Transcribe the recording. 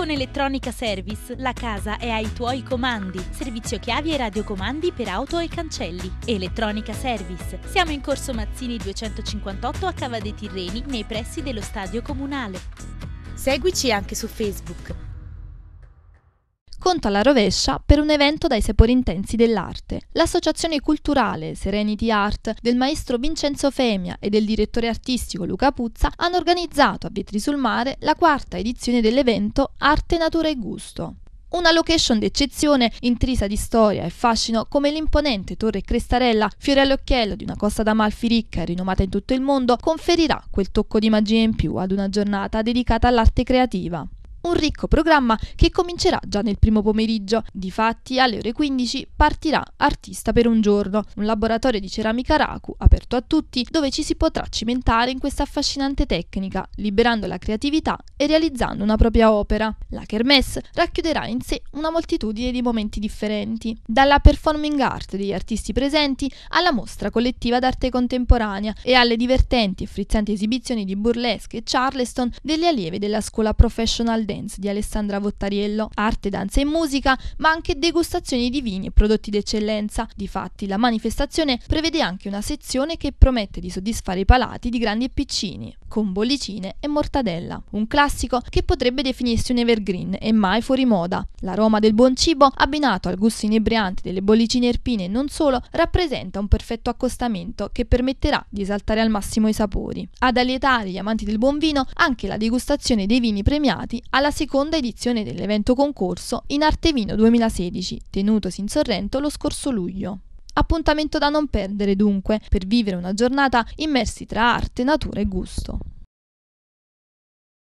Con Elettronica Service la casa è ai tuoi comandi. Servizio chiavi e radiocomandi per auto e cancelli. Elettronica Service. Siamo in corso Mazzini 258 a Cava dei Tirreni, nei pressi dello stadio comunale. Seguici anche su Facebook conto alla rovescia per un evento dai sapori intensi dell'arte. L'associazione culturale Serenity Art del maestro Vincenzo Femia e del direttore artistico Luca Puzza hanno organizzato a Vetri sul Mare la quarta edizione dell'evento Arte, Natura e Gusto. Una location d'eccezione intrisa di storia e fascino come l'imponente Torre Crestarella, fiore all'occhiello di una costa d'Amalfi ricca e rinomata in tutto il mondo, conferirà quel tocco di magia in più ad una giornata dedicata all'arte creativa un ricco programma che comincerà già nel primo pomeriggio. Difatti, alle ore 15 partirà Artista per un giorno, un laboratorio di ceramica Raku aperto a tutti, dove ci si potrà cimentare in questa affascinante tecnica, liberando la creatività e realizzando una propria opera. La Kermesse racchiuderà in sé una moltitudine di momenti differenti, dalla performing art degli artisti presenti alla mostra collettiva d'arte contemporanea e alle divertenti e frizzanti esibizioni di burlesque e charleston delle allievi della scuola professional dance Dance di Alessandra Vottariello, arte, danza e musica, ma anche degustazioni di vini e prodotti d'eccellenza. Difatti, la manifestazione prevede anche una sezione che promette di soddisfare i palati di grandi e piccini, con bollicine e mortadella. Un classico che potrebbe definirsi un evergreen e mai fuori moda. L'aroma del buon cibo, abbinato al gusto inebriante delle bollicine erpine e non solo, rappresenta un perfetto accostamento che permetterà di esaltare al massimo i sapori. Ad allietare gli amanti del buon vino anche la degustazione dei vini premiati alla alla seconda edizione dell'evento concorso in Artevino 2016, tenutosi in Sorrento lo scorso luglio. Appuntamento da non perdere dunque, per vivere una giornata immersi tra arte, natura e gusto.